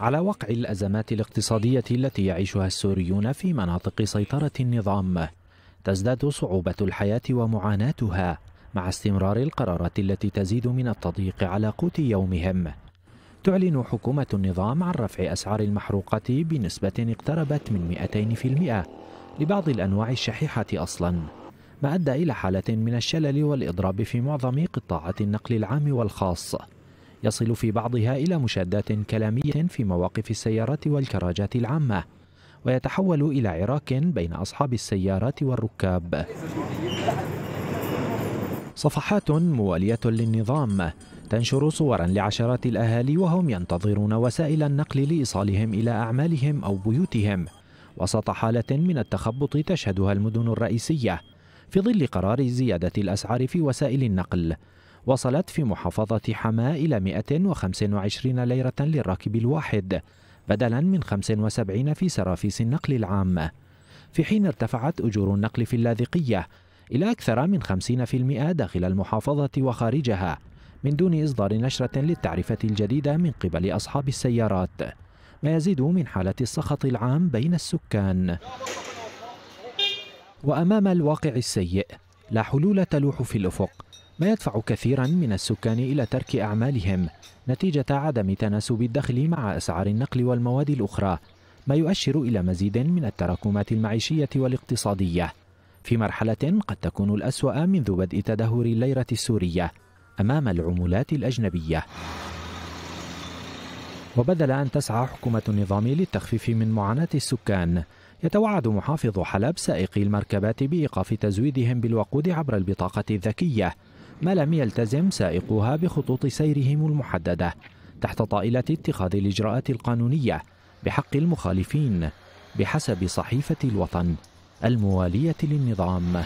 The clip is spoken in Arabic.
على وقع الأزمات الاقتصادية التي يعيشها السوريون في مناطق سيطرة النظام تزداد صعوبة الحياة ومعاناتها مع استمرار القرارات التي تزيد من التضييق على قوت يومهم تعلن حكومة النظام عن رفع أسعار المحروقات بنسبة اقتربت من 200% لبعض الأنواع الشحيحة أصلاً ما أدى إلى حالة من الشلل والإضراب في معظم قطاعات النقل العام والخاص يصل في بعضها إلى مشادات كلامية في مواقف السيارات والكراجات العامة ويتحول إلى عراك بين أصحاب السيارات والركاب صفحات موالية للنظام تنشر صورا لعشرات الأهالي وهم ينتظرون وسائل النقل لإيصالهم إلى أعمالهم أو بيوتهم وسط حالة من التخبط تشهدها المدن الرئيسية في ظل قرار زيادة الأسعار في وسائل النقل وصلت في محافظة حماة إلى 125 ليرة للراكب الواحد بدلا من 75 في سرافيس النقل العام في حين ارتفعت أجور النقل في اللاذقية إلى أكثر من 50% داخل المحافظة وخارجها من دون إصدار نشرة للتعرفة الجديدة من قبل أصحاب السيارات ما يزيد من حالة السخط العام بين السكان وأمام الواقع السيء لا حلول تلوح في الأفق ما يدفع كثيرا من السكان إلى ترك أعمالهم نتيجة عدم تناسب الدخل مع أسعار النقل والمواد الأخرى ما يؤشر إلى مزيد من التراكمات المعيشية والاقتصادية في مرحلة قد تكون الأسوأ منذ بدء تدهور الليرة السورية أمام العمولات الأجنبية وبدل أن تسعى حكومة النظام للتخفيف من معاناة السكان يتوعد محافظ حلب سائقي المركبات بإيقاف تزويدهم بالوقود عبر البطاقة الذكية ما لم يلتزم سائقوها بخطوط سيرهم المحددة تحت طائلة اتخاذ الإجراءات القانونية بحق المخالفين بحسب صحيفة الوطن الموالية للنظام